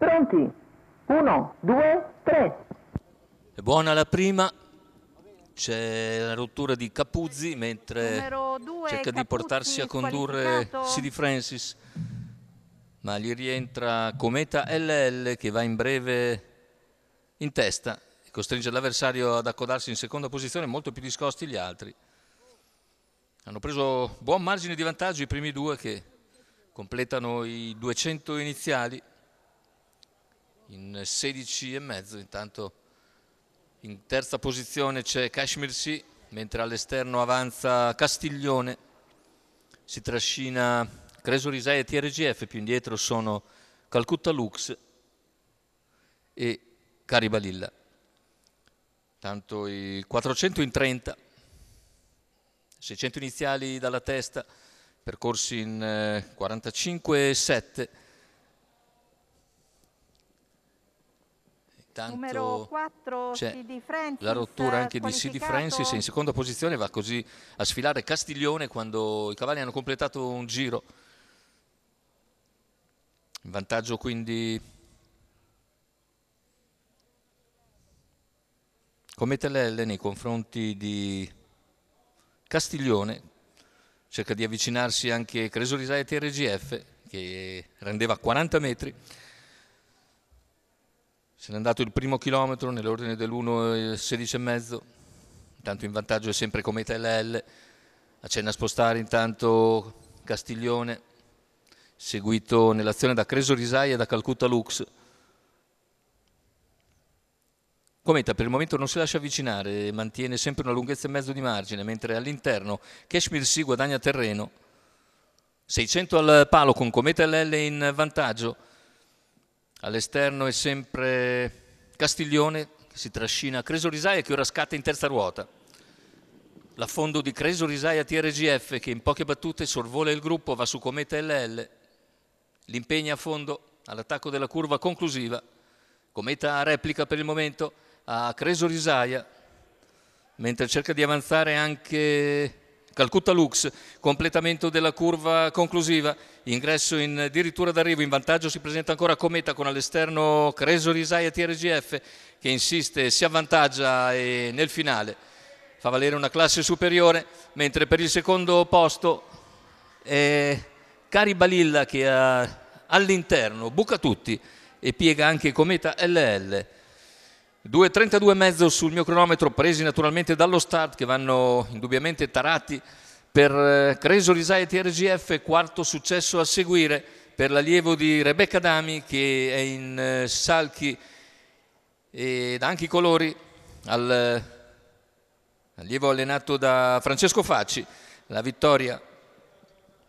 Pronti? Uno, due, tre. È buona la prima, c'è la rottura di Capuzzi mentre due, cerca Capuzzi di portarsi a condurre Sidi Francis, ma gli rientra Cometa LL che va in breve in testa e costringe l'avversario ad accodarsi in seconda posizione, molto più discosti gli altri. Hanno preso buon margine di vantaggio i primi due che completano i 200 iniziali in 16 e mezzo intanto in terza posizione c'è Kashmir Sea, mentre all'esterno avanza Castiglione si trascina Creso Risai e TRGF più indietro sono Calcutta Lux e Caribalilla tanto i 400 in 30 600 iniziali dalla testa percorsi in 45 eh, e 7 tanto 4, Francis, la rottura anche di Sidi Francis in seconda posizione va così a sfilare Castiglione quando i cavalli hanno completato un giro in vantaggio quindi Cometellelle nei confronti di Castiglione cerca di avvicinarsi anche Cresolisai e TRGF che rendeva 40 metri se n'è andato il primo chilometro nell'ordine dell'1,16,5, intanto in vantaggio è sempre Cometa LL, accenna a spostare intanto Castiglione, seguito nell'azione da Creso Risai e da Calcutta Lux. Cometa per il momento non si lascia avvicinare, mantiene sempre una lunghezza e mezzo di margine, mentre all'interno Kashmir si guadagna terreno. 600 al palo con Cometa LL in vantaggio. All'esterno è sempre Castiglione che si trascina a Risaia che ora scatta in terza ruota. L'affondo di Creso Risaia TRGF che in poche battute sorvola il gruppo, va su Cometa LL, l'impegna a fondo all'attacco della curva conclusiva. Cometa replica per il momento a Creso Risaia mentre cerca di avanzare anche Calcutta Lux, completamento della curva conclusiva, ingresso in addirittura d'arrivo, in vantaggio si presenta ancora Cometa con all'esterno Creso Risaia TRGF che insiste, si avvantaggia e nel finale fa valere una classe superiore, mentre per il secondo posto è Cari Balilla che all'interno buca tutti e piega anche Cometa LL. 2.32,5 sul mio cronometro, presi naturalmente dallo start, che vanno indubbiamente tarati per eh, Creso Risai e TRGF, quarto successo a seguire per l'allievo di Rebecca Dami che è in eh, salchi ed anche i colori al, eh, allievo allenato da Francesco Facci, la vittoria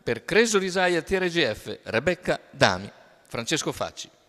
per Creso Risai e TRGF, Rebecca Dami, Francesco Facci.